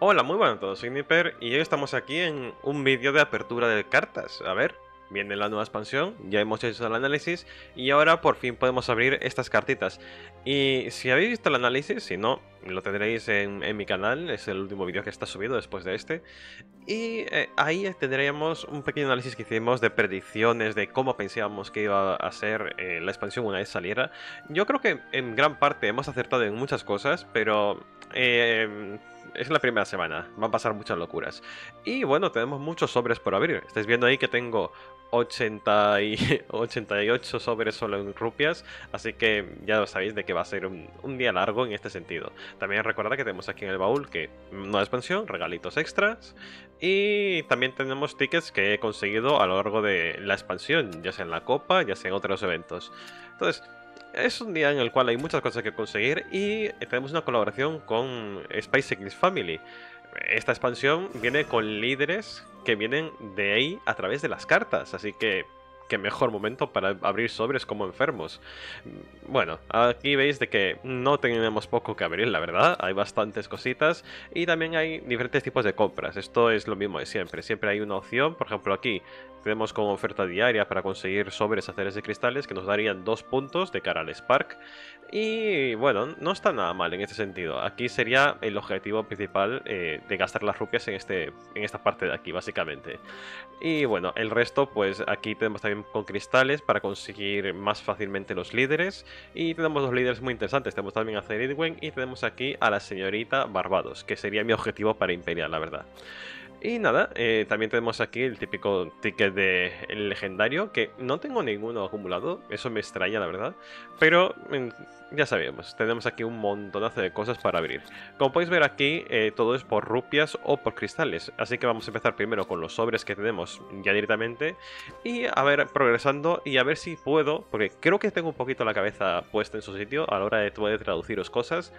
Hola, muy buenas a todos, soy Nipper y hoy estamos aquí en un vídeo de apertura de cartas. A ver, viene la nueva expansión, ya hemos hecho el análisis y ahora por fin podemos abrir estas cartitas. Y si habéis visto el análisis, si no, lo tendréis en, mi canal, es el último vídeo que está subido después de este. Y eh, ahí tendríamos un pequeño análisis que hicimos de predicciones, de cómo pensábamos que iba a ser eh, la expansión una vez saliera. Yo creo que en gran parte hemos acertado en muchas cosas, pero... Eh, es la primera semana, van a pasar muchas locuras. Y bueno, tenemos muchos sobres por abrir. Estáis viendo ahí que tengo 88 sobres solo en rupias, así que ya sabéis de que va a ser un, día largo en este sentido. También recuerda que tenemos aquí en el baúl que nueva expansión, regalitos extras y también tenemos tickets que he conseguido a lo largo de la expansión, ya sea en la copa, ya sea en otros eventos. Entonces, es un día en el cual hay muchas cosas que conseguir y tenemos una colaboración con X Family. Esta expansión viene con líderes que vienen de ahí a través de las cartas, así que qué mejor momento para abrir sobres como enfermos. Bueno, aquí veis de que no tenemos poco que abrir, la verdad. Hay bastantes cositas y también hay diferentes tipos de compras. Esto es lo mismo de siempre. Siempre hay una opción, por ejemplo aquí tenemos con oferta diaria para conseguir sobres haceres de cristales que nos darían dos puntos de cara al Spark. Y bueno, no está nada mal en este sentido. Aquí sería el objetivo principal eh, de gastar las rupias en, este, en esta parte de aquí, básicamente. Y bueno, el resto, pues aquí tenemos también con cristales para conseguir más fácilmente los líderes. Y tenemos dos líderes muy interesantes. Tenemos también a Ceridwen y tenemos aquí a la señorita Barbados, que sería mi objetivo para Imperial, la verdad. Y nada, eh, también tenemos aquí el típico ticket de legendario, que no tengo ninguno acumulado, eso me extraña la verdad, pero mm, ya sabemos, tenemos aquí un montonazo de cosas para abrir. Como podéis ver aquí, eh, todo es por rupias o por cristales, así que vamos a empezar primero con los sobres que tenemos ya directamente, y a ver, progresando, y a ver si puedo, porque creo que tengo un poquito la cabeza puesta en su sitio a la hora de poder traduciros cosas,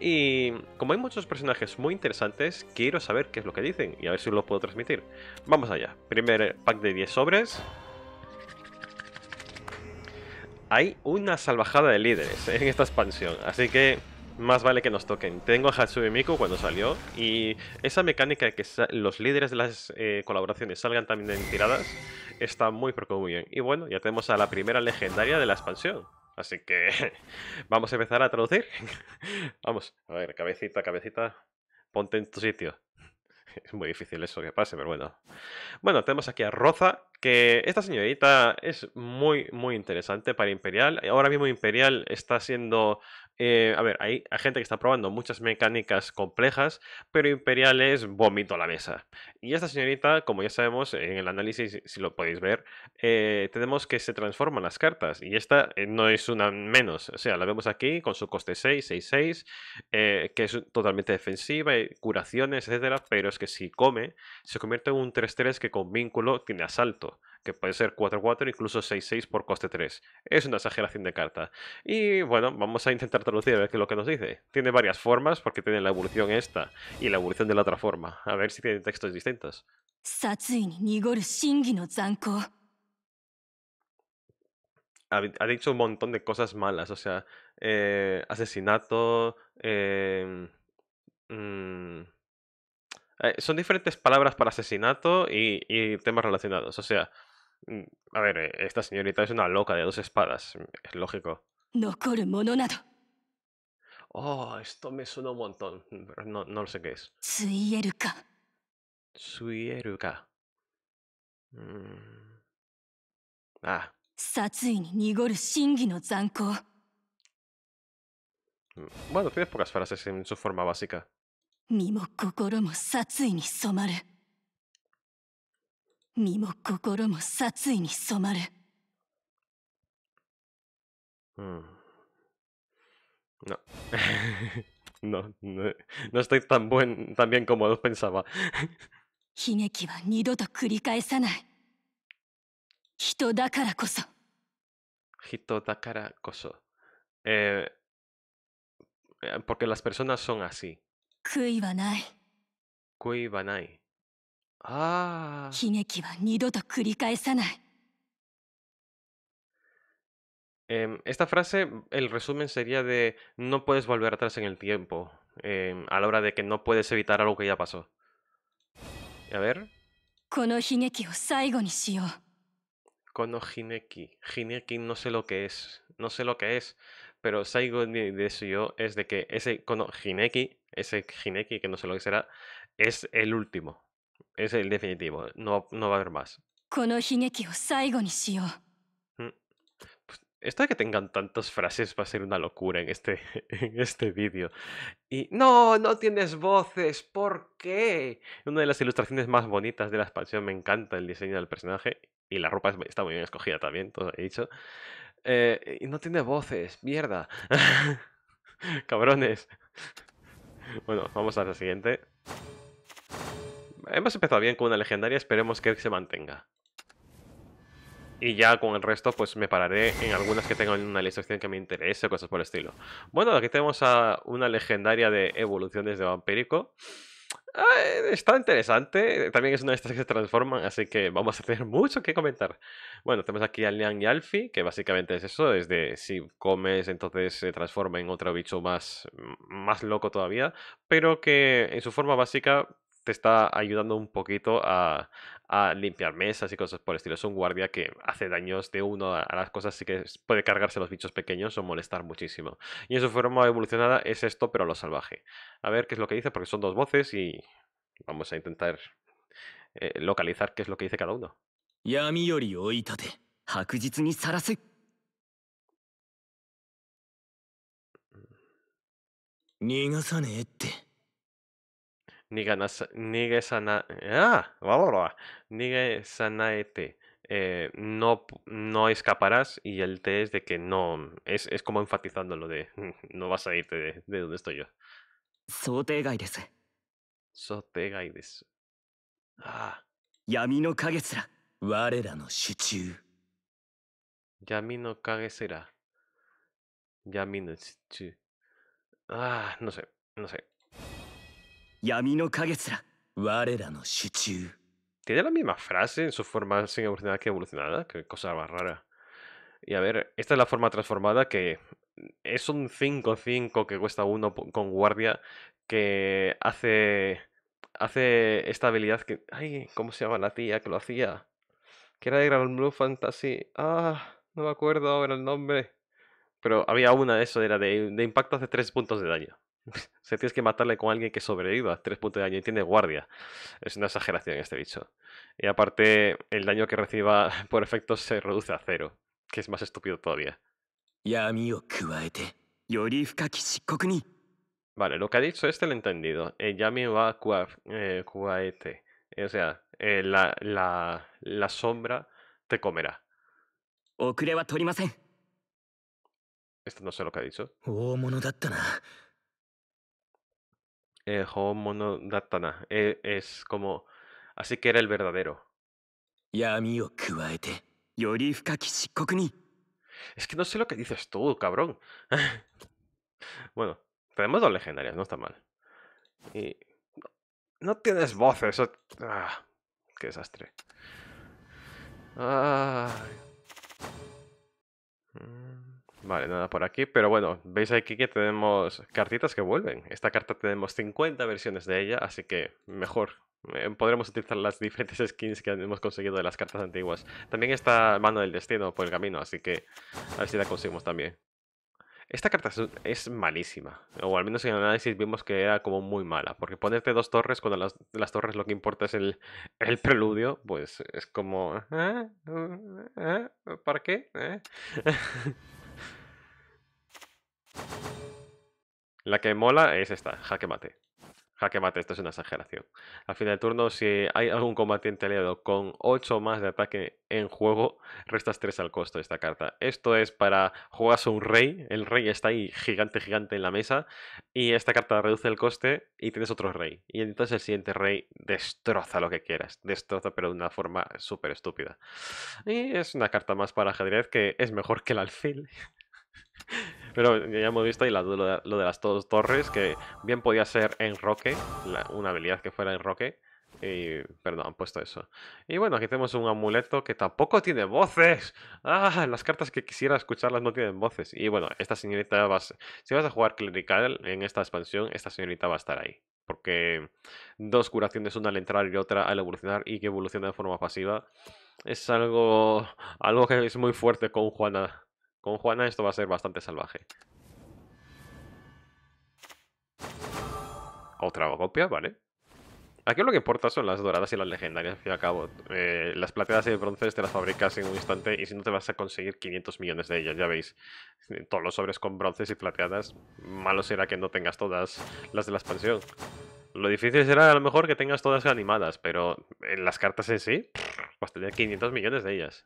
y como hay muchos personajes muy interesantes, quiero saber qué es lo que dicen, y a ver si los puedo transmitir. Vamos allá. Primer pack de 10 sobres. Hay una salvajada de líderes eh, en esta expansión, así que más vale que nos toquen. Tengo a Hatsune Miku cuando salió y esa mecánica de que los líderes de las eh, colaboraciones salgan también en tiradas está muy pero muy bien. Y bueno, ya tenemos a la primera legendaria de la expansión. Así que vamos a empezar a traducir. vamos, a ver, cabecita, cabecita, ponte en tu sitio. es muy difícil eso que pase, pero bueno. Bueno, tenemos aquí a Roza, que esta señorita es muy, muy interesante para Imperial. Ahora mismo Imperial está siendo eh, a ver, hay, gente que está probando muchas mecánicas complejas, pero Imperial es vómito a la mesa. Y esta señorita, como ya sabemos en el análisis, si lo podéis ver, eh, tenemos que se transforman las cartas. Y esta eh, no es una menos. O sea, la vemos aquí con su coste 6, 6, 6, que es totalmente defensiva, curaciones, etcétera. Pero es que si come, se convierte en un 3-3 que con vínculo tiene asalto que puede ser 4-4, incluso 6-6 por coste 3. Es una exageración de carta. Y bueno, vamos a intentar traducir a ver qué es lo que nos dice. Tiene varias formas, porque tiene la evolución esta y la evolución de la otra forma. A ver si tiene textos distintos. Ha, dicho un montón de cosas malas, o sea, eh, asesinato, em, mm, eh, son diferentes palabras para asesinato y, temas relacionados. O sea, Mm, a ver, eh, esta señorita es una loca de dos espadas, mm, es lógico. Oh, esto me suena un montón, mm, pero no, no sé qué es. Suieruka. Suieruka. Mm. Ah. Bueno, tienes pocas frases en su forma básica. mo, satsui ni somaru. 身も心も殺意に染まるうん No. no, no, no estoy tan, buen, tan bien como pensaba. Hineki wa nido to kurikaesanai. Hito dakara koso. Hito dakara koso. Eh, porque las personas son así. Kui wa nai. Kui wa nai. esta frase, el resumen sería de no puedes volver atrás en el tiempo, eh, a la hora de que no puedes evitar algo que ya pasó. A ver. Kono Hineki Kono no sé lo que es. No sé lo que es. Pero Saigo de yo es de que ese Kono Hineki, ese Hineki que no sé lo que será, es el último es el definitivo. No, va a haber más. Mm, pues, Esto de que tengan tantos frases va a ser una locura en este, en este vídeo. Y no, no tienes voces, ¿por qué? Una de las ilustraciones más bonitas de la expansión, me encanta el diseño del personaje y la ropa está muy bien escogida también, todo he dicho. Eh, y no tiene voces, mierda. Cabrones. Bueno, vamos a la siguiente hemos empezado bien con una legendaria, esperemos que se mantenga. Y ya con el resto, pues me pararé en algunas que tengan una ilustración que me interese o cosas por el estilo. Bueno, aquí tenemos a una legendaria de evoluciones de vampírico. está interesante, también es una de estas que se transforman, así que vamos a tener mucho que comentar. Bueno, tenemos aquí a Lian y Alfie, que básicamente es eso, es de si comes entonces se transforma en otro bicho más, más loco todavía, pero que en su forma básica te está ayudando un poquito a, a, limpiar mesas y cosas por el estilo. Es un guardia que hace daños de uno a, las cosas, así que puede cargarse los bichos pequeños o molestar muchísimo. Y en su forma evolucionada es esto, pero lo salvaje. A ver qué es lo que dice, porque son dos voces y vamos a intentar eh, localizar qué es lo que dice cada uno. Nige sana, ah, sanaete. Eh, no, no escaparás y el T es de que no, es, es como enfatizando lo de mm, no vas a irte de, donde estoy yo. Sotegaides. Sotegaides. Ah. Yami no kagesera. Warera no shichu. Yami no kagesera. Yami no shichu. Ah, no sé, no sé. Tiene la misma frase en su forma sin evolucionada que evolucionada, qué cosa más rara. Y a ver, esta es la forma transformada que es un 5-5 que cuesta uno con guardia que hace hace esta habilidad que ay, ¿cómo se llama la tía que lo hacía? Que era de Granblue Blue Fantasy. Ah, no me acuerdo ahora el nombre. Pero había una de eso, era de, de impacto hace 3 puntos de daño. se tienes que matarle con alguien que sobreviva, Tres puntos de daño y tiene guardia. Es una exageración este bicho. Y aparte, el daño que reciba por efecto se reduce a cero, que es más estúpido todavía. Vale, lo que ha dicho este lo he entendido. El eh, Yami va Kuaete. Eh, eh, o sea, la, la, la sombra te comerá. Esto no sé lo que ha dicho. Oh, eh, Eh, es como. Así que era el verdadero. Es que no sé lo que dices tú, cabrón. bueno, tenemos dos legendarias, no está mal. Y. No, tienes voz, eso. Ah, qué desastre. Ah. Vale, nada por aquí, pero bueno, veis aquí que tenemos cartitas que vuelven. Esta carta tenemos 50 versiones de ella, así que mejor eh, podremos utilizar las diferentes skins que hemos conseguido de las cartas antiguas. También está Mano del Destino por el camino, así que a ver si la conseguimos también. Esta carta es malísima, o al menos en el análisis vimos que era como muy mala, porque ponerte dos torres cuando las, las torres lo que importa es el, el preludio, pues es como... ¿eh? ¿Para qué? ¿Eh? La que mola es esta, jaque mate. Jaque mate, esto es una exageración. Al final del turno, si hay algún combatiente aliado con 8 más de ataque en juego, restas 3 al costo de esta carta. Esto es para jugarse un rey, el rey está ahí gigante, gigante en la mesa, y esta carta reduce el coste y tienes otro rey. Y entonces el siguiente rey destroza lo que quieras, destroza pero de una forma súper estúpida. Y es una carta más para ajedrez que es mejor que el alfil. Pero ya hemos visto y lo, de, las dos torres, que bien podía ser en roque, una habilidad que fuera en roque, Y, perdón, han puesto eso. Y bueno, aquí tenemos un amuleto que tampoco tiene voces. Ah, las cartas que quisiera escucharlas no tienen voces. Y bueno, esta señorita va a, Si vas a jugar clerical en esta expansión, esta señorita va a estar ahí. Porque dos curaciones, una al entrar y otra al evolucionar y que evoluciona de forma pasiva, es algo, algo que es muy fuerte con Juana. Con Juana esto va a ser bastante salvaje. Otra copia, vale. Aquí lo que importa son las doradas y las legendarias, al fin y al cabo. Eh, las plateadas y el bronces te las fabricas en un instante y si no te vas a conseguir 500 millones de ellas, ya veis. Todos los sobres con bronces y plateadas, malo será que no tengas todas las de la expansión. Lo difícil será a lo mejor que tengas todas animadas, pero en las cartas en sí, pues tener 500 millones de ellas.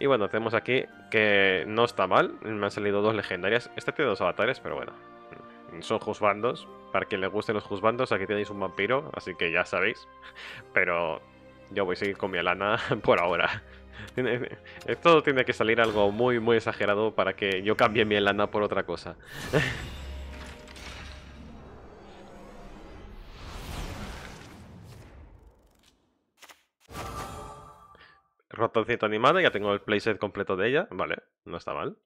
Y bueno, tenemos aquí que no está mal. Me han salido dos legendarias. Este tiene dos avatares, pero bueno. Mm, son juzbandos. Para quien le gusten los juzbandos, aquí tenéis un vampiro, así que ya sabéis. Pero yo voy a seguir con mi lana por ahora. Esto tiene que salir algo muy, muy exagerado para que yo cambie mi lana por otra cosa. Rotoncito animado, ya tengo el playset completo de ella. Vale, no está mal.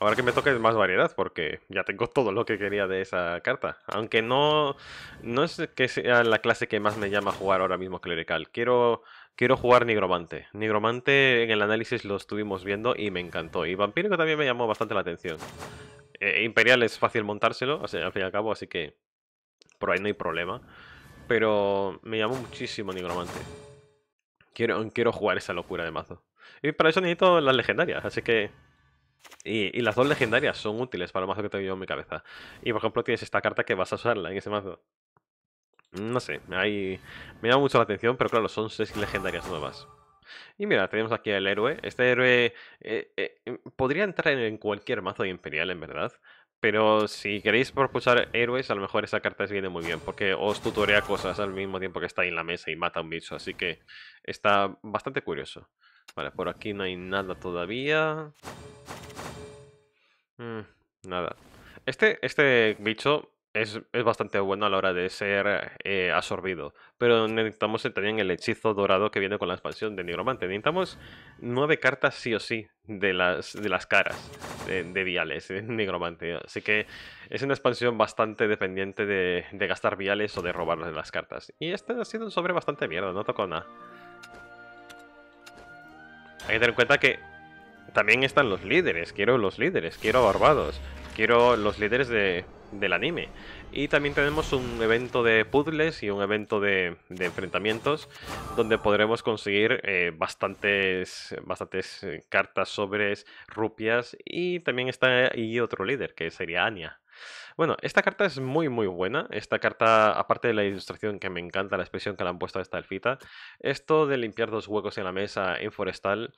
Ahora que me toque más variedad, porque ya tengo todo lo que quería de esa carta. Aunque no, no es que sea la clase que más me llama a jugar ahora mismo clerical. Quiero, quiero jugar nigromante. Nigromante en el análisis lo estuvimos viendo y me encantó. Y vampírico también me llamó bastante la atención. Eh, Imperial es fácil montárselo, al fin y al cabo, así que por ahí no hay problema. Pero me llamó muchísimo Nigromante. Quiero, quiero jugar esa locura de mazo. Y para eso necesito las legendarias, así que... Y, las dos legendarias son útiles para el mazo que tengo yo en mi cabeza. Y por ejemplo tienes esta carta que vas a usarla en ese mazo. No sé, hay. me llama mucho la atención, pero claro, son seis legendarias nuevas. Y mira, tenemos aquí al héroe. Este héroe eh, eh, podría entrar en cualquier mazo Imperial, en verdad. Pero si queréis por héroes, a lo mejor esa carta os viene muy bien, porque os tutorea cosas al mismo tiempo que está en la mesa y mata a un bicho, así que está bastante curioso. Vale, por aquí no hay nada todavía. Mm, nada. Este, este bicho es, bastante bueno a la hora de ser eh, absorbido. Pero necesitamos también el hechizo dorado que viene con la expansión de Nigromante. Necesitamos nueve cartas sí o sí de las, de las caras de, viales de Nigromante. Así que es una expansión bastante dependiente de, gastar viales o de De las cartas. Y este ha sido un sobre bastante mierda, no tocó nada. Hay que tener en cuenta que también están los líderes. Quiero los líderes, quiero a Barbados, quiero los líderes de del anime. Y también tenemos un evento de puzzles y un evento de, enfrentamientos donde podremos conseguir eh, bastantes, bastantes eh, cartas, sobres, rupias y también está ahí otro líder que sería Anya. Bueno, esta carta es muy muy buena. Esta carta, aparte de la ilustración que me encanta, la expresión que le han puesto a esta elfita, esto de limpiar dos huecos en la mesa en forestal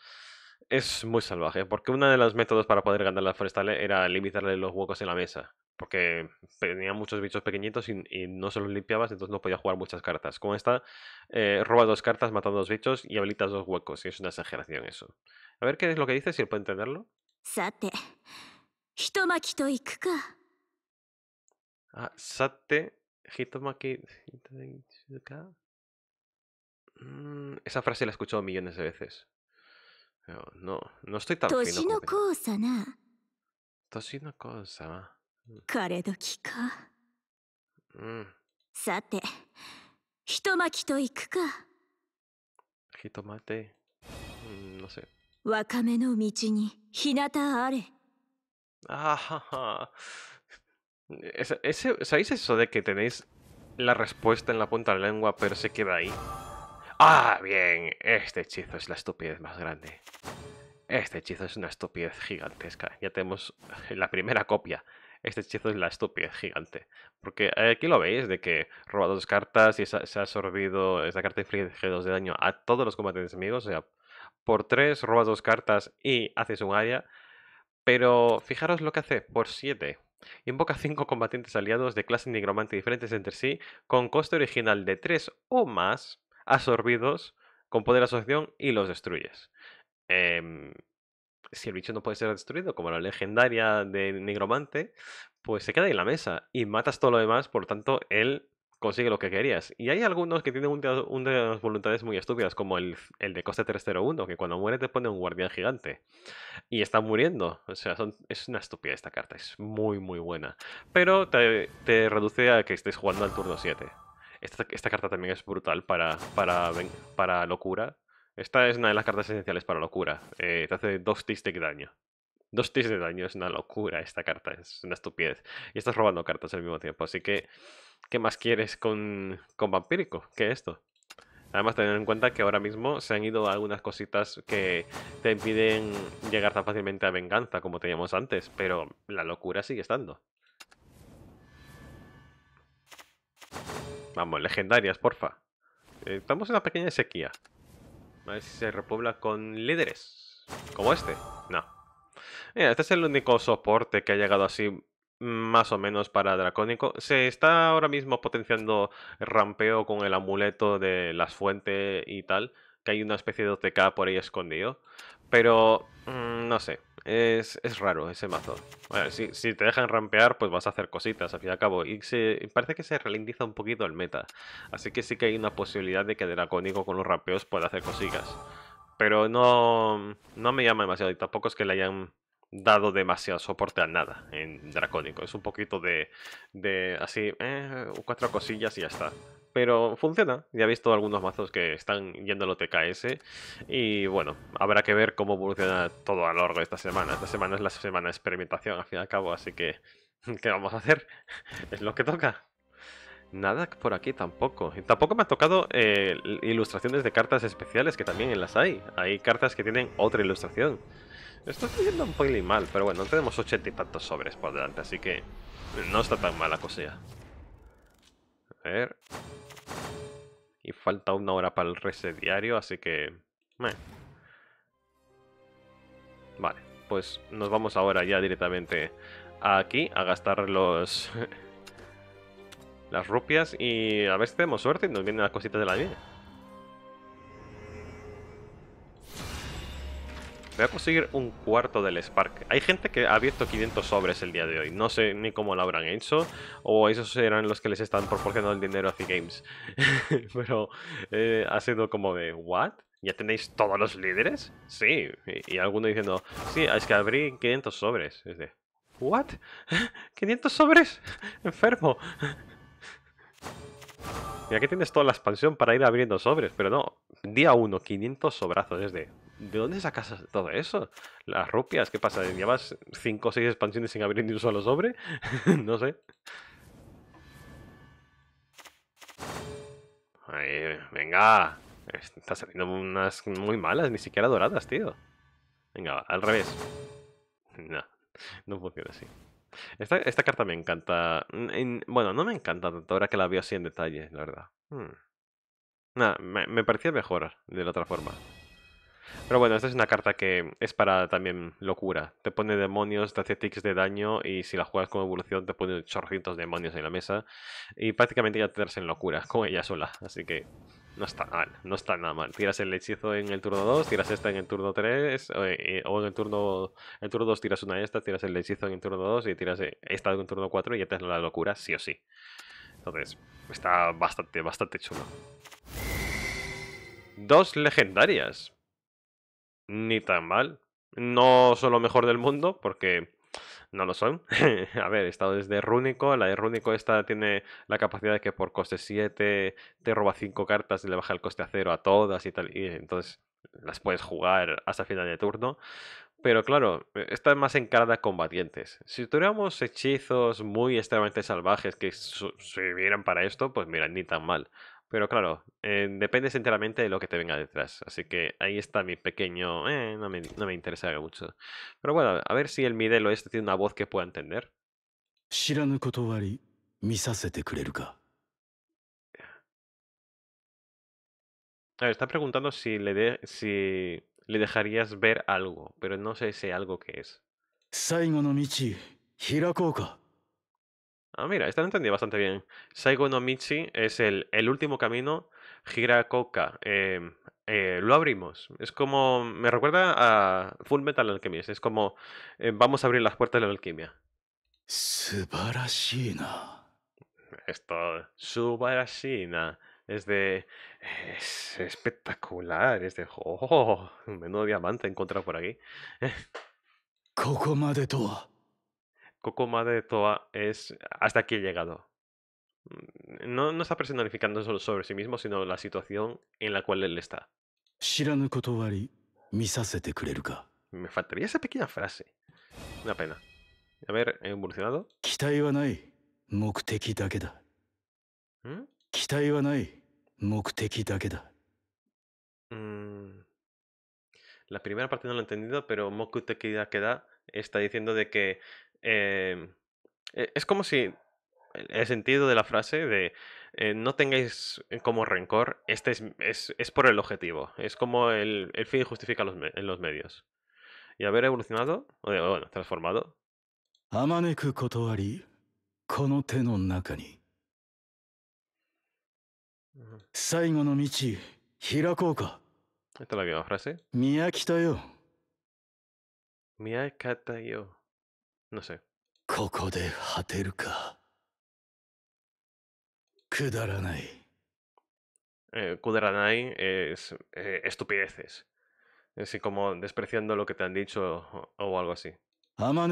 es muy salvaje, porque uno de los métodos para poder ganar la forestal era limitarle los huecos en la mesa porque tenía muchos bichos pequeñitos y, no se los limpiabas, entonces no podía jugar muchas cartas. Con esta, eh, roba dos cartas matando dos bichos y habilitas dos huecos, y es una exageración eso. A ver qué es lo que dice, si puede entenderlo. Sate. Ah, sate, hitomaki, mm, esa frase la he escuchado millones de veces. no, no estoy tan fino. Toshino Kosa. Toshino Kosa. 枯れ時かうんさてひとまきと行くかひとまてのせ若めの道に日向あれ Ese, ese, ¿Sabéis eso de que tenéis la respuesta en la punta de la lengua, pero se queda ahí? Ah, bien, este hechizo es la estupidez más grande. Este hechizo es una estupidez gigantesca. Ya tenemos la primera copia este hechizo es la estupidez gigante. Porque eh, aquí lo veis, de que roba dos cartas y se ha, absorbido esa carta inflige 2 de daño a todos los combatientes enemigos. O sea, por tres robas dos cartas y haces un área. Pero fijaros lo que hace por siete Invoca cinco combatientes aliados de clase nigromante diferentes entre sí, con coste original de tres o más, absorbidos con poder de asociación y los destruyes. Eh, si el bicho no puede ser destruido, como la legendaria de Negromante, pues se queda en la mesa y matas todo lo demás, por lo tanto, él consigue lo que querías. Y hay algunos que tienen unas un voluntades muy estúpidas, como el, de coste 301, que cuando muere te pone un guardián gigante. Y está muriendo. O sea, es una estupidez esta carta, es muy, muy buena. Pero te, reduce a que estés jugando al turno 7. Esta, esta carta también es brutal para, para, para locura, esta es una de las cartas esenciales para locura. Eh, te hace dos ticks de daño. Dos ticks de daño es una locura esta carta, es una estupidez. Y estás robando cartas al mismo tiempo, así que... ¿Qué más quieres con, con Vampírico? que esto? Además, tener en cuenta que ahora mismo se han ido algunas cositas que te impiden llegar tan fácilmente a venganza como teníamos antes, pero la locura sigue estando. Vamos, legendarias, porfa. Eh, estamos en una pequeña sequía. A ver si se repobla con líderes. Como este. No. este es el único soporte que ha llegado así más o menos para Dracónico. Se está ahora mismo potenciando el rampeo con el amuleto de las fuentes y tal. Que hay una especie de OTK por ahí escondido. Pero, mm, no sé es, es raro ese mazo. si, te dejan rampear, pues vas a hacer cositas, al fin y al cabo. Y se, parece que se ralentiza un poquito el meta. Así que sí que hay una posibilidad de que Dracónico con los rampeos pueda hacer cositas. Pero no, no me llama demasiado y tampoco es que le hayan dado demasiado soporte a nada en Dracónico. Es un poquito de, de así, eh, cuatro cosillas y ya está pero funciona. Ya he visto algunos mazos que están yendo a lo TKS y bueno, habrá que ver cómo evoluciona todo a lo largo de esta semana. Esta semana es la semana de experimentación, al fin y al cabo, así que ¿qué vamos a hacer? Es lo que toca. Nada por aquí tampoco. Y tampoco me ha tocado eh, ilustraciones de cartas especiales, que también en las hay. Hay cartas que tienen otra ilustración. Esto está yendo un poquito mal, pero bueno, tenemos ochenta y tantos sobres por delante, así que no está tan mala cosa A ver, y falta una hora para el reset diario, así que... Vale, pues nos vamos ahora ya directamente aquí a gastar los... las rupias y a ver si tenemos suerte y nos vienen las cositas de la vida Voy a conseguir un cuarto del Spark. Hay gente que ha abierto 500 sobres el día de hoy. No sé ni cómo lo habrán hecho. O esos eran los que les están proporcionando el dinero a C-Games. Pero eh, ha sido como de... ¿What? ¿Ya tenéis todos los líderes? Sí. Y, alguno diciendo... Sí, es que abrí 500 sobres. Es de... ¿What? ¿500 sobres? Enfermo. Y aquí tienes toda la expansión para ir abriendo sobres, pero no. Día 1, 500 sobrazos, es de... ¿De dónde sacas todo eso? Las rupias, ¿qué pasa? ¿Llevas 5 o 6 expansiones sin abrir ni un solo sobre? no sé. venga. Está saliendo unas muy malas, ni siquiera doradas, tío. Venga, al revés. No, no funciona así. Esta, carta me encanta. Mm, bueno, no me encanta tanto ahora que la veo así en detalle, la verdad. Hmm. me parecía mejor de la otra forma. Pero bueno, esta es una carta que es para también locura. Te pone demonios, te hace ticks de daño y si la juegas con evolución te pone 800 demonios en la mesa. Y prácticamente ya te das en locura con ella sola. Así que no está mal, no está nada mal. Tiras el hechizo en el turno 2, tiras esta en el turno 3, eh, eh, o, en el turno, el turno 2 tiras una esta, tiras el hechizo en el turno 2 y tiras eh, esta en el turno 4 y ya te das la locura sí o sí. Entonces, está bastante, bastante chulo. Dos legendarias ni tan mal. No son lo mejor del mundo, porque no lo son. a ver, esta estado desde Rúnico. La de Rúnico esta tiene la capacidad de que por coste 7 te roba 5 cartas y le baja el coste a 0 a todas y tal. Y entonces las puedes jugar hasta final de turno. Pero claro, e, esta es más encarada a combatientes. Si tuviéramos hechizos muy extremadamente salvajes que sirvieran para esto, pues mira, ni tan mal. Pero claro, depende eh, dependes enteramente de lo que te venga detrás. Así que ahí está mi pequeño... Eh, no, me, no me interesa mucho. Pero bueno, a ver si el Midelo este tiene una voz que pueda entender. A ver, está preguntando si le, de, si le dejarías ver algo, pero no sé si algo que es. 最後の道開こうか Ah, mira, esta la entendí bastante bien. Saigo no Michi es el, último camino, Gira em, Eh, lo abrimos. Es como. Me recuerda a Full Metal Alchemist. Es como. Eh, vamos a abrir las puertas de la alquimia. Esto, Subarashina. Es de. Es espectacular. Es de. Oh, menudo diamante encontrado por aquí. ここまでとは Kokoma de Toa es hasta aquí he llegado. Mm, no, no está personificando solo sobre sí mismo, sino la situación en la cual él está. Me faltaría esa pequeña frase. Una pena. A ver, he evolucionado. ¿Mm? Mm. La primera parte no lo he entendido, pero Mokuteki Dakeda está diciendo de que Em, e, es como si e, el sentido de la frase de eh, no tengáis eh, como rencor, este es, es, es, por el objetivo, es como el, el fin justifica los, en los medios. Y haber evolucionado, o bueno, transformado. Esta es la frase. No sé. Kudaranai. Eh, kudaranai es eh, estupideces. Así como despreciando lo que te han dicho o, algo así. Mm.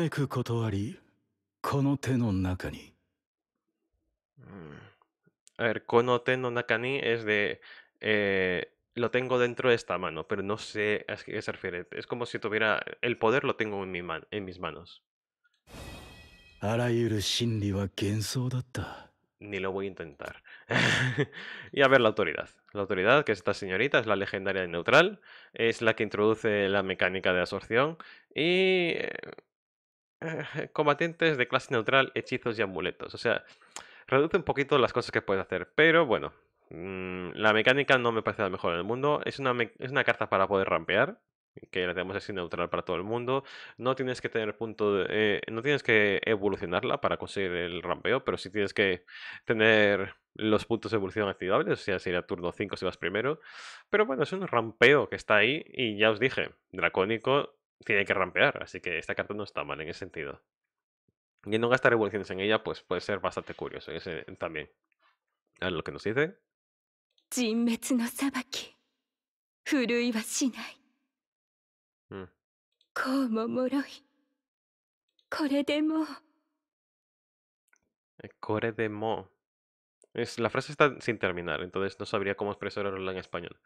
A ver, kono no nakani es de... Eh, lo tengo dentro de esta mano, pero no sé a qué se refiere. Es como si tuviera... El poder lo tengo en mis manos. Ni lo voy a intentar. y a ver la autoridad. La autoridad, que es esta señorita, es la legendaria neutral, es la que introduce la mecánica de absorción y... Eh, combatientes de clase neutral, hechizos y amuletos. O sea, reduce un poquito las cosas que puedes hacer, pero bueno, mm, la mecánica no me parece la mejor en el mundo. Es es una carta para poder rampear, que la tenemos así neutral para todo el mundo. No tienes que tener punto eh, no tienes que evolucionarla para conseguir el rampeo, pero sí tienes que tener los puntos de evolución activables, o sea, sería turno 5 si vas primero. Pero bueno, es un rampeo que está ahí y ya os dije, Dracónico tiene que rampear, así que esta carta no está mal en ese sentido. Y no gastar evoluciones en ella, pues puede ser bastante curioso ese, también. A lo que nos dice moroy, Core de mo. Es, la frase está sin terminar, entonces no sabría cómo expresarla en español.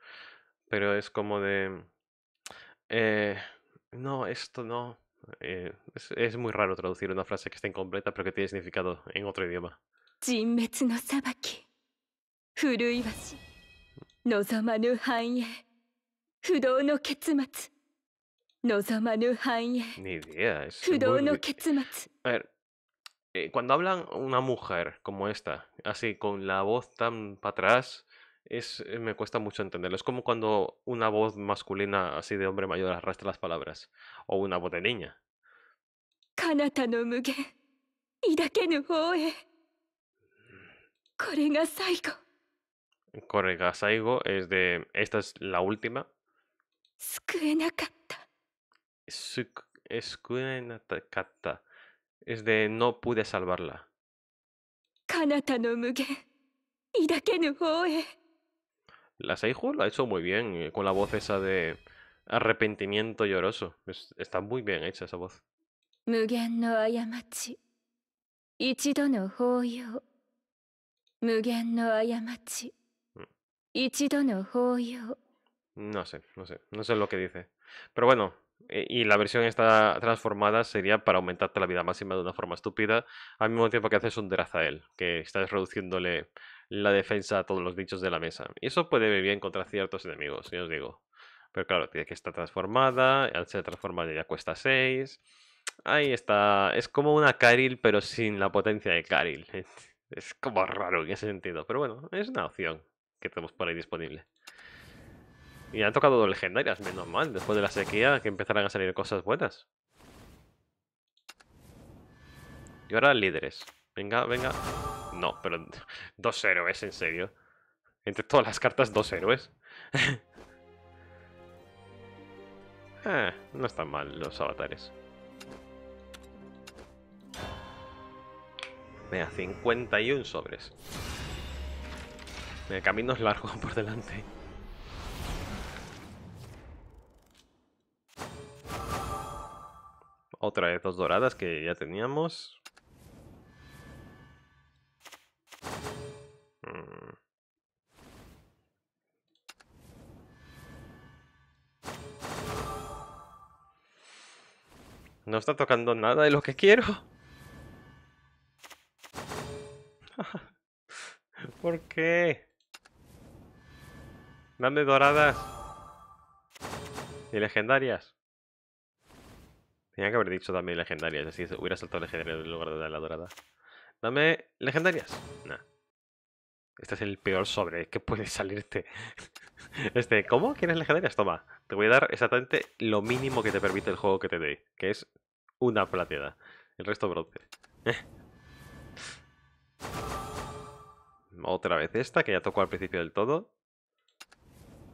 Pero es como de... Eh, no, esto no. Eh, es, es, muy raro traducir una frase que está incompleta pero que tiene significado en otro idioma. no ni idea. Es A ver, eh, cuando hablan una mujer como esta, así con la voz tan para atrás, es, eh, me cuesta mucho entenderlo. Es como cuando una voz masculina así de hombre mayor arrastra las palabras, o una voz de niña. saigo es de esta es la última. Es de no pude salvarla. La Seiju lo ha hecho muy bien, eh, con la voz esa de arrepentimiento lloroso. está muy bien hecha esa voz. No sé, no sé, no sé lo que dice. Pero bueno, eh, y la versión está transformada sería para aumentarte la vida máxima de una forma estúpida, al mismo tiempo que haces un Drazael, que estás reduciéndole la defensa a todos los bichos de la mesa. Y eso puede vivir bien contra ciertos enemigos, ya os digo. Pero claro, tiene que estar transformada, al ser transformada ya cuesta 6. Ahí está, es como una Karil, pero sin la potencia de Karil. Es como raro en ese sentido, pero bueno, es una opción que tenemos por ahí disponible. Y han tocado dos legendarias, menos mal, después de la sequía que empezarán a salir cosas buenas. Y ahora líderes. Venga, venga. No, pero dos héroes, en serio. Entre todas las cartas, dos héroes. eh, no están mal los avatares. Venga, 51 sobres. El camino es largo por delante. Otra vez dos doradas que ya teníamos. Mm. No está tocando nada de lo que quiero. ¿Por qué? Dame doradas. Y legendarias. Tenía que haber dicho también legendarias, así hubiera saltado legendarias en lugar de la, dorada. Dame legendarias. Nah. Este es el peor sobre que puede salirte. Este, este, ¿cómo? ¿Quieres legendarias? Toma, te voy a dar exactamente lo mínimo que te permite el juego que te dé, que es una plateada. El resto bronce. Otra vez esta, que ya tocó al principio del todo.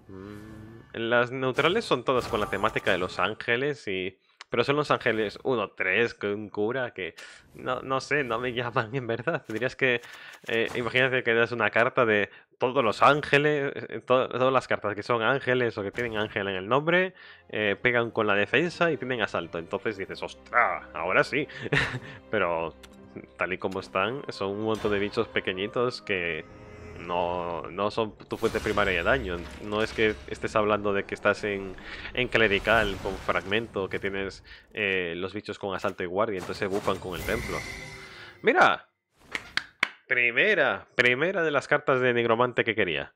Mm, las neutrales son todas con la temática de Los Ángeles y pero son Los Ángeles 1-3 con un cura que no, no sé, no me llaman en verdad. Tendrías que, eh, imagínate que das una carta de todos los ángeles, eh, todas las cartas que son ángeles o que tienen ángel en el nombre, eh, pegan con la defensa y tienen asalto. Entonces dices, ostras, ahora sí. Pero tal y como están, son un montón de bichos pequeñitos que no, no son tu fuente primaria de daño. No es que estés hablando de que estás en, clerical con fragmento, que tienes eh, los bichos con asalto y guardia, entonces se bufan con el templo. ¡Mira! Primera, primera de las cartas de negromante que quería.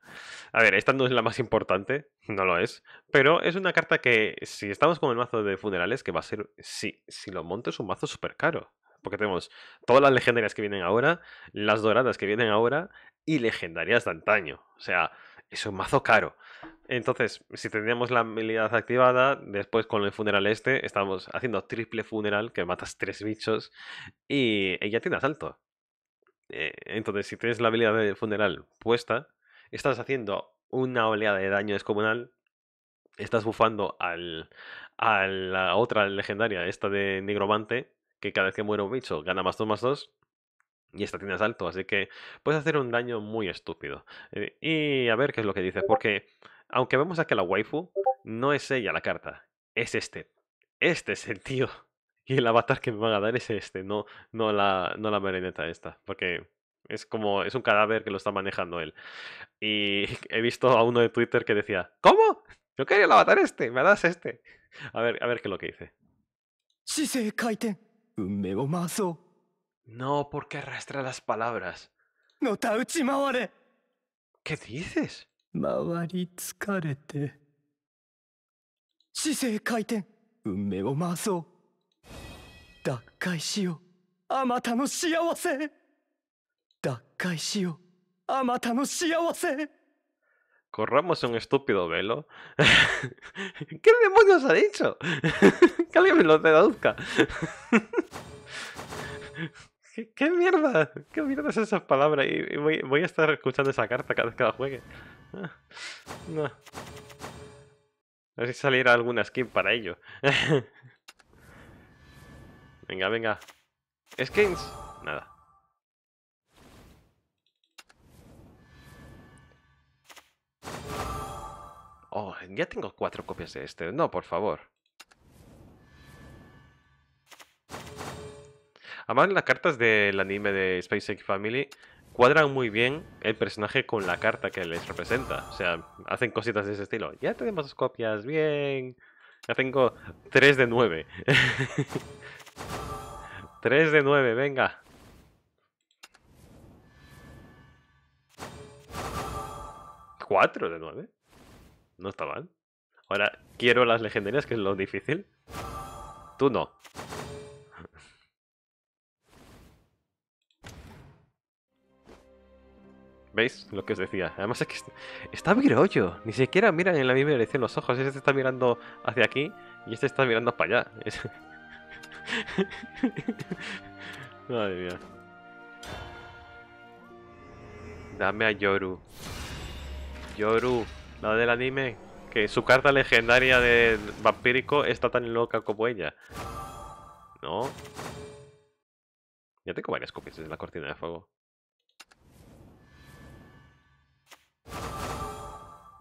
A ver, esta no es la más importante, no lo es, pero es una carta que si estamos con el mazo de funerales, que va a ser, sí, si lo monto es un mazo súper caro. Porque tenemos todas las legendarias que vienen ahora, las doradas que vienen ahora y legendarias de antaño. O sea, es un mazo caro. Entonces, si tendríamos la habilidad activada, después con el funeral este, estamos haciendo triple funeral, que matas tres bichos y, ya tienes alto. Eh, entonces, si tienes la habilidad de funeral puesta, estás haciendo una oleada de daño descomunal, estás bufando al, a la otra legendaria, esta de negromante que cada vez que muere un bicho gana más 2 más 2. Y esta tiene alto, así que puedes hacer un daño muy estúpido. Eh, y a ver qué es lo que dice, porque aunque vemos aquí a la waifu, no es ella la carta, es este. Este es el tío. Y el avatar que me van a dar es este, no, no, la, no la esta, porque es como, es un cadáver que lo está manejando él. Y he visto a uno de Twitter que decía, ¿cómo? Yo quería el avatar este, me das este. A ver, a ver qué es lo que dice. 運命を回そう。No, porque arrastra las palabras. No, Tauchi, maware. ¿Qué dices? Mawari, tsukarete. Shisei kaiten. Unmei o m a a s o Dakkai shio. Amata no shiawase. Dakkai shio. Amata no shiawase. Corramos un estúpido velo. ¿Qué demonios ha dicho? que alguien me lo traduzca. ¿Qué, mierda? ¿Qué mierda es esa palabra? Y, voy, voy, a estar escuchando esa carta cada vez que la juegue. Ah, no. A ver si saliera alguna skin para ello. venga, venga. ¿Skins? Nada. Oh, ya tengo cuatro copias de este. No, por favor. Además, las cartas del anime de Space Family cuadran muy bien el personaje con la carta que les representa. O sea, hacen cositas de ese estilo. Ya tenemos dos copias, bien. Ya tengo tres de nueve. Tres de nueve, venga. ¿Cuatro de nueve? No está mal. Ahora quiero las legendarias, que es lo difícil. Tú no. ¿Veis lo que os decía? Además es que está, miroyo. Ni siquiera miran en la misma dirección los ojos. Este está mirando hacia aquí y este está mirando para allá. Madre mía. Dame a Yoru. Yoru la del anime, que su carta legendaria de vampírico está tan loca como ella. ¿No? Ya tengo varias copias de la cortina de fuego.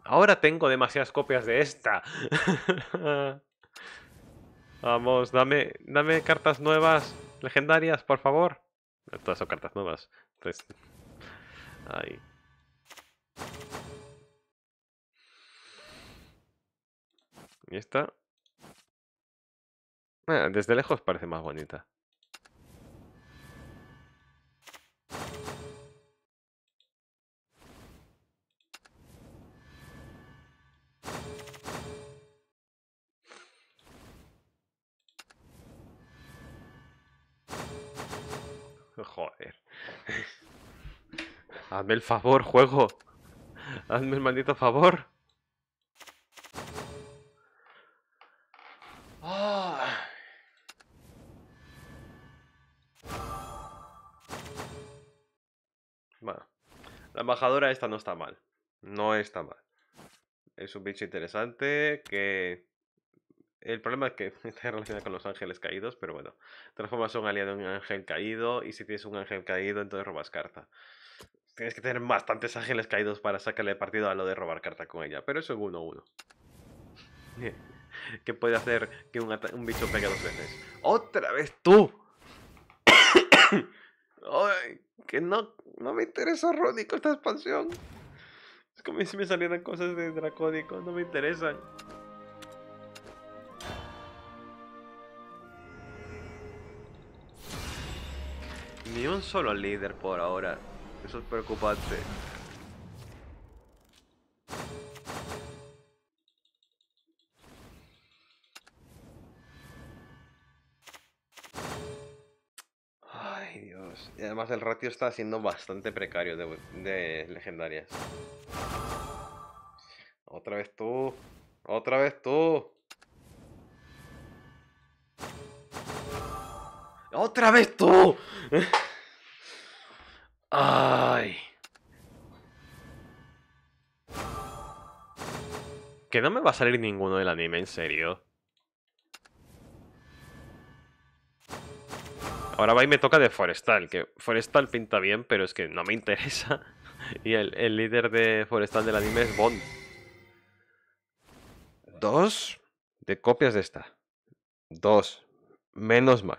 Ahora tengo demasiadas copias de esta. Vamos, dame, dame cartas nuevas, legendarias, por favor. Todas son cartas nuevas. Entonces... Ahí. Y esta... Ah, desde lejos parece más bonita. Joder. Hazme el favor, juego. Hazme el maldito favor. La embajadora esta no está mal. No está mal. Es un bicho interesante que... El problema es que está relacionado con los ángeles caídos, pero bueno. Transformas a un aliado en un ángel caído y si tienes un ángel caído, entonces robas carta. Tienes que tener bastantes ángeles caídos para sacarle partido a lo de robar carta con ella, pero eso es 1-1. Uno, que puede hacer que un, un bicho pegue dos veces. ¡Otra vez tú! Ay, que no, no me interesa con esta expansión. Es como si me salieran cosas de Dracónico, no me interesan. Ni un solo líder por ahora. Eso es preocupante. Además, el ratio está siendo bastante precario de, legendarias. Otra vez tú. Otra vez tú. ¡Otra vez tú! ¡Ay! Que no me va a salir ninguno del anime, en serio. Ahora va y me toca de Forestal, que Forestal pinta bien, pero es que no me interesa. Y el, líder de Forestal del anime es Bond. Dos de copias de esta. Dos. Menos mal.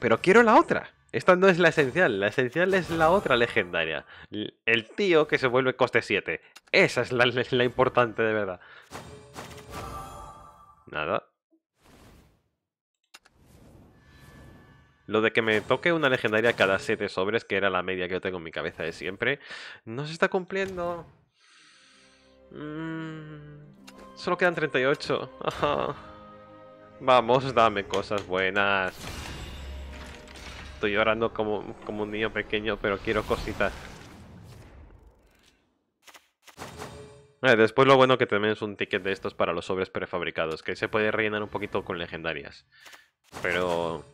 Pero quiero la otra. Esta no es la esencial, la esencial es la otra legendaria. El tío que se vuelve coste 7. Esa es la, la importante de verdad. Nada. Lo de que me toque una legendaria cada 7 sobres, que era la media que yo tengo en mi cabeza de siempre, no se está cumpliendo. Mm, solo quedan 38. Vamos, dame cosas buenas. Estoy llorando como, como un niño pequeño, pero quiero cositas. Eh, después lo bueno que tenemos es un ticket de estos para los sobres prefabricados, que se puede rellenar un poquito con legendarias. Pero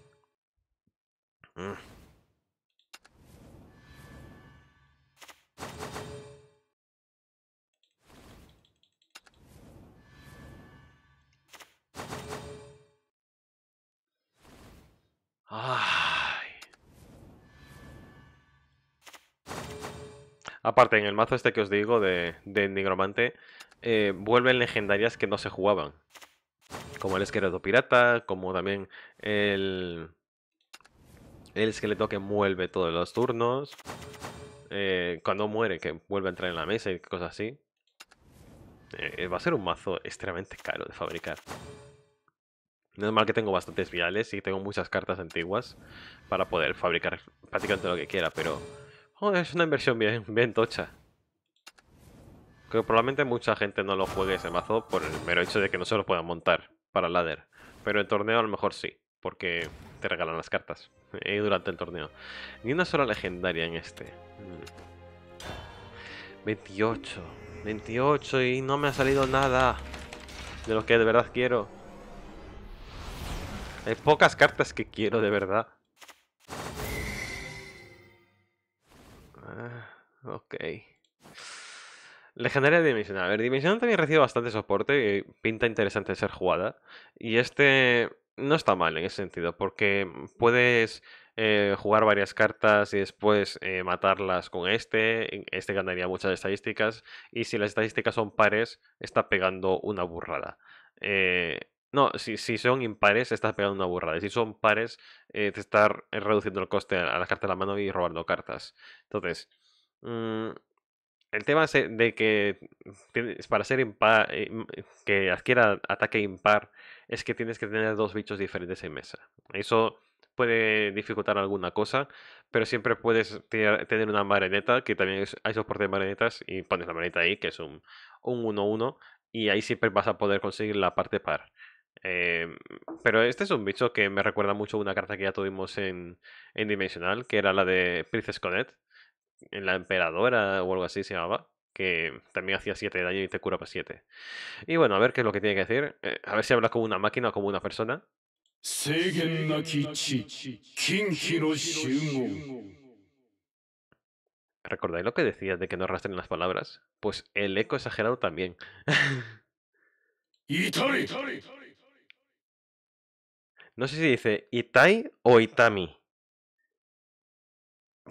Aparte, en el mazo este que os digo de, de Nigromante, eh, vuelven legendarias que no se jugaban. Como el Esqueleto Pirata, como también el, el esqueleto que mueve todos los turnos. Eh, cuando muere, que vuelve a entrar en la mesa y cosas así. Eh, eh, va a ser un mazo extremadamente caro de fabricar. No es mal que tengo bastantes viales y tengo muchas cartas antiguas para poder fabricar prácticamente lo que quiera, pero es una inversión bien, bien tocha. Que probablemente mucha gente no lo juegue ese mazo por el mero hecho de que no se lo puedan montar para ladder. Pero en torneo a lo mejor sí, porque regalan las cartas eh, durante el torneo. Ni una sola legendaria en este. 28. Mm. 28 y no me ha salido nada de lo que de verdad quiero. Hay pocas cartas que quiero de verdad. Ah, ok. Legendaria Dimensional. A ver, Dimensional también recibe bastante soporte eh, pinta interesante ser jugada. Y este no está mal en ese sentido, porque mm, puedes eh, jugar varias cartas y después eh, matarlas con este. Este ganaría muchas estadísticas. Y si las estadísticas son pares, está pegando una burrada. Eh, no, si, son impares, está pegando una burrada. Si son pares, te está reduciendo el coste a la carta de la mano y robando cartas. Entonces, mm, el tema es de que mm, para ser impar, que adquiera ataque impar es que tienes que tener dos bichos diferentes en mesa. Eso puede dificultar alguna cosa, pero siempre puedes tener una marioneta, que también hay soporte de marionetas, y pones la marioneta ahí, que es un 1-1, y ahí siempre vas a poder conseguir la parte par. Eh, pero este es un bicho que me recuerda mucho a una carta que ya tuvimos en, en Dimensional, que era la de Princess Connect, en la emperadora o algo así se llamaba que también hacía 7 de daño y te cura para 7. Y bueno, a ver qué es lo que tiene que decir. Eh, a ver si habla como una máquina o como una persona. ¿Recordáis lo que decías de que no arrastren las palabras? Pues el eco exagerado también. no sé si dice Itai o Itami.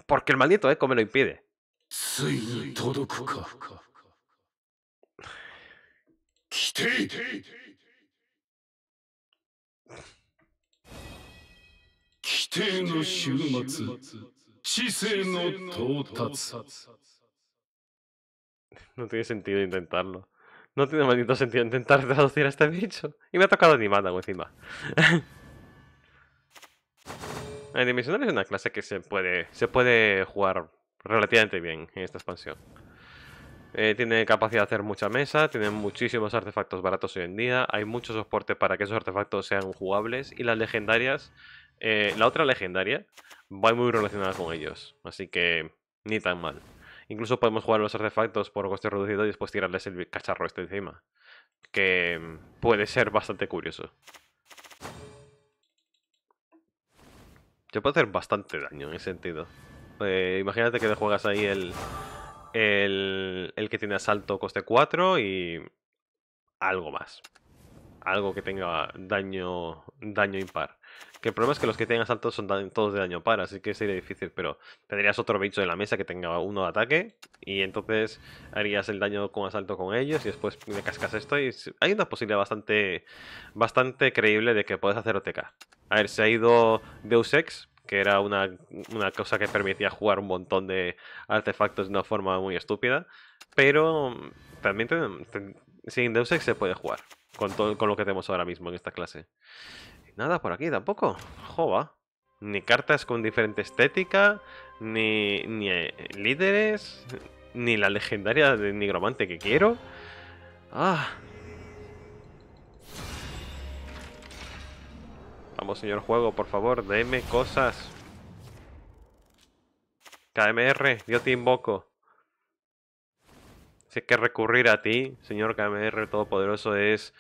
Porque el maldito eco me lo impide. No tiene sentido intentarlo. No tiene maldito sentido intentar traducir a este bicho. Y me ha tocado animada encima. El dimensional es una clase que se puede, se puede jugar relativamente bien en esta expansión. Eh, tiene capacidad de hacer mucha mesa, tiene muchísimos artefactos baratos hoy en día, hay muchos soportes para que esos artefactos sean jugables y las legendarias, eh, la otra legendaria, va muy relacionada con ellos, así que ni tan mal. Incluso podemos jugar los artefactos por coste reducido y después tirarles el cacharro este encima, que mm, puede ser bastante curioso. Yo puedo hacer bastante daño en ese sentido. Eh, imagínate que te juegas ahí el, el, que tiene asalto coste 4 y algo más. Algo que tenga daño, daño impar. Que el problema es que los que tienen asalto son todos de daño par, así que sería difícil, pero tendrías otro bicho en la mesa que tenga uno de ataque y entonces harías el daño con asalto con ellos y después le cascas esto y hay una posibilidad bastante, bastante creíble de que puedes hacer OTK. A ver, se ha ido Deus Ex, que era una, cosa que permitía jugar un montón de artefactos de una forma muy estúpida, pero también sin Deus Ex se puede jugar con, todo, con lo que tenemos ahora mismo en esta clase. Nada por aquí tampoco, jova. Ni cartas con diferente estética, ni, ni eh, líderes, ni la legendaria de nigromante que quiero. Ah, Vamos, señor juego, por favor, deme cosas. KMR, yo te invoco. Si que recurrir a ti, señor KMR Todopoderoso, es,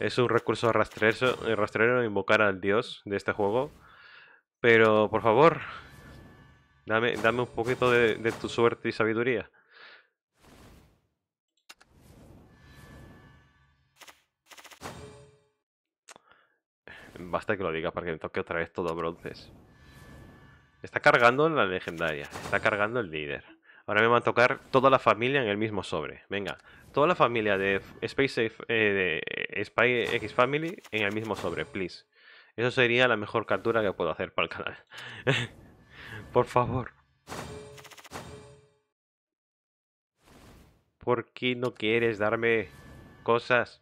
es un recurso rastrero, invocar al dios de este juego. Pero, por favor, dame, dame un poquito de tu suerte y sabiduría. basta que lo diga para que me toque otra vez todo bronces. Está cargando la legendaria. Está cargando el líder. Ahora me van a tocar toda la familia en el mismo sobre. Venga, toda la familia de Space eh, de X Family en el mismo sobre, please. Eso sería la mejor captura que puedo hacer para el canal. Por favor. ¿Por qué no quieres darme cosas?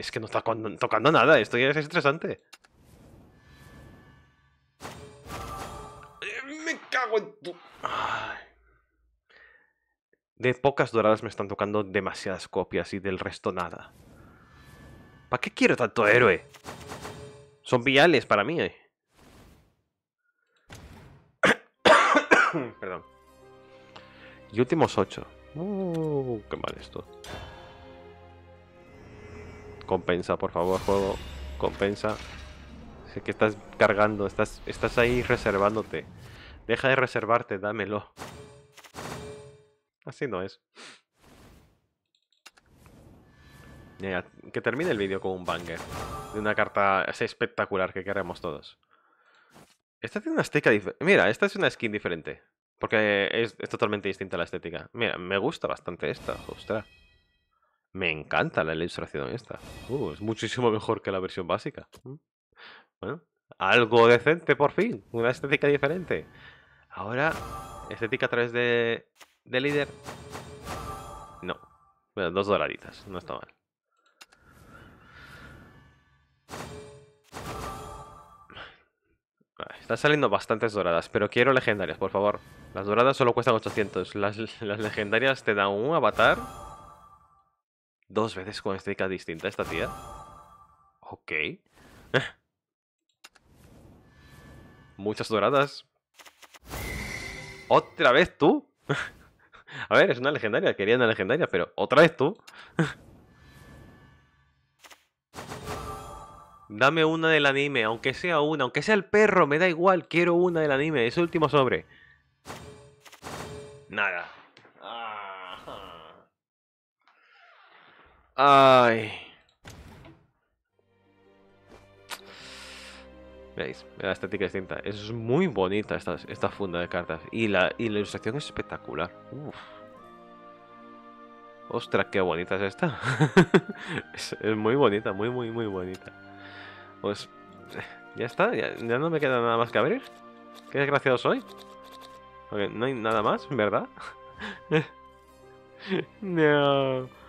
Es que no está tocando nada, esto ya es estresante. Eh, me cago en tu... De pocas doradas me están tocando demasiadas copias y del resto nada. ¿Para qué quiero tanto héroe? Son viales para mí. Eh. Perdón. Y últimos ocho uh, qué mal esto. Compensa, por favor, juego. Compensa. Sé que estás cargando, estás, estás ahí reservándote. Deja de reservarte, dámelo. Así no es. que termine el vídeo con un banger. De una carta espectacular que queremos todos. Esta tiene una estética diferente. Mira, esta es una skin diferente. Porque es, totalmente distinta la estética. Mira, me gusta bastante esta, ostras. Me encanta la ilustración esta. Uh, es muchísimo mejor que la versión básica. Mm. Bueno, algo decente por fin. Una estética diferente. Ahora, estética a través de, de líder. No. Bueno, dos doraditas, No está mal. Están saliendo bastantes doradas, pero quiero legendarias, por favor. Las doradas solo cuestan 800. Las, las legendarias te dan un avatar Dos veces con estética distinta esta tía. Ok. Muchas doradas. ¿Otra vez tú? A ver, es una legendaria. Quería una legendaria, pero ¿otra vez tú? Dame una del anime, aunque sea una, aunque sea el perro, me da igual, quiero una del anime, es el último sobre. Nada, Ay. Veis, la estética distinta. Es muy bonita esta, funda de cartas. Y la, la ilustración es espectacular. Uf. Ostras, qué bonita es esta. es, muy bonita, muy, muy, muy bonita. Pues ya está, ya, no me queda nada más que abrir. Qué desgraciado soy. no hay nada más, ¿verdad? no.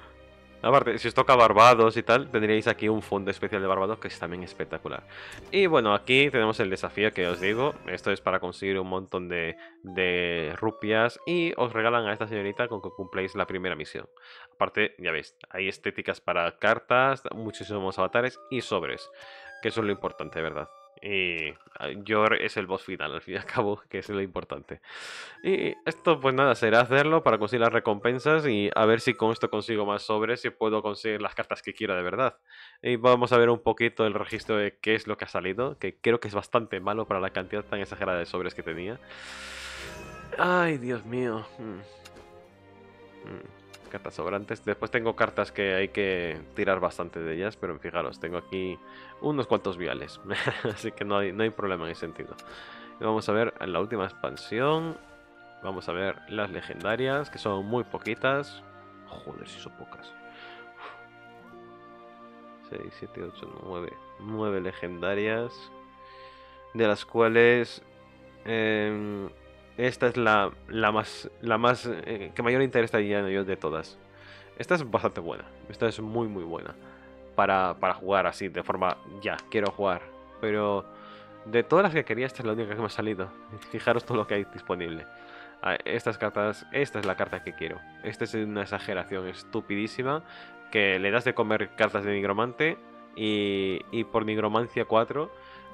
Aparte, si os toca Barbados y tal, tendríais aquí un fondo especial de Barbados que es también espectacular. Y bueno, aquí tenemos el desafío que os digo. Esto es para conseguir un montón de, rupias y os regalan a esta señorita con que cumpléis la primera misión. Aparte, ya veis, hay estéticas para cartas, muchísimos avatares y sobres, que eso es lo importante, ¿verdad? Y eh, Yor es el boss final, al fin y al cabo, que es lo importante. Y esto, pues nada, será hacerlo para conseguir las recompensas y a ver si con esto consigo más sobres y puedo conseguir las cartas que quiero de verdad. Y vamos a ver un poquito el registro de qué es lo que ha salido, que creo que es bastante malo para la cantidad tan exagerada de sobres que tenía. Ay, Dios mío. Mm. Mm cartas sobrantes. Después tengo cartas que hay que tirar bastante de ellas, pero fijaros, tengo aquí unos cuantos viales. Así que no hay, no hay problema en ese sentido. vamos a ver en la última expansión. Vamos a ver las legendarias, que son muy poquitas. Joder, si son pocas. 6, 7, 8, 9. 9 legendarias. De las cuales... Em, esta es la, la más, la más eh, que mayor interés estaría yo de todas. Esta es bastante buena. Esta es muy, muy buena. Para, para jugar así, de forma ya, quiero jugar. Pero de todas las que quería, esta es la única que me ha salido. Fijaros todo lo que hay disponible. Estas cartas, esta es la carta que quiero. Esta es una exageración estupidísima. Que le das de comer cartas de nigromante y, y por nigromancia 4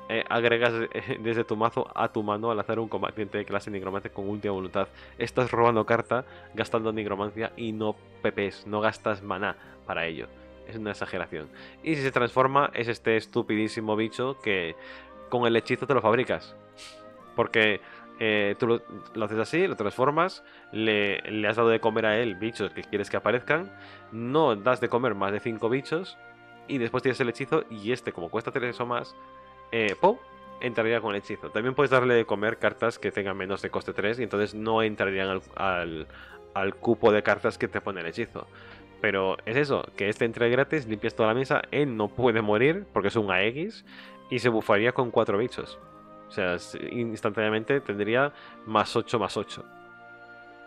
eh, agregas eh, desde tu mazo a tu mano al hacer un combatiente de clase nigromante con última voluntad. Estás robando carta, gastando nigromancia y no pepes, no gastas maná para ello. Es una exageración. Y si se transforma, es este estupidísimo bicho que con el hechizo te lo fabricas. Porque eh, tú lo, haces así, lo transformas, le, le, has dado de comer a él bichos que quieres que aparezcan, no das de comer más de 5 bichos, y después tienes el hechizo, y este, como cuesta 3 o más, eh, entraría con el hechizo. También puedes darle de comer cartas que tengan menos de coste 3 y entonces no entrarían al, cupo de cartas que te pone el hechizo. Pero es eso, que este entre gratis, limpias toda la mesa, él no puede morir porque es un AX y se bufaría con 4 bichos. O sea, instantáneamente tendría más 8 más 8.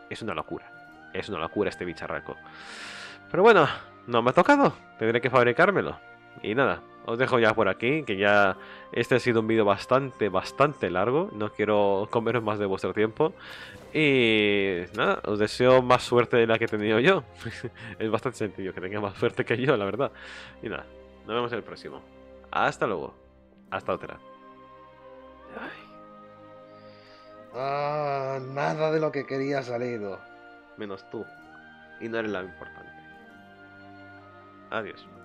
Es una locura. Es una locura este bicharraco. Pero bueno, no me ha tocado. Tendré que fabricármelo. Y nada, os dejo ya por aquí, que ya este ha sido un vídeo bastante, bastante largo. No quiero comeros más de vuestro tiempo. Y nada, os deseo más suerte de la que he tenido yo. es bastante sencillo que tenga más suerte que yo, la verdad. Y nada, nos vemos en el próximo. Hasta luego. Hasta otra. Ay. Ah, nada de lo que quería ha salido. Menos tú. Y no eres la importante. Adiós.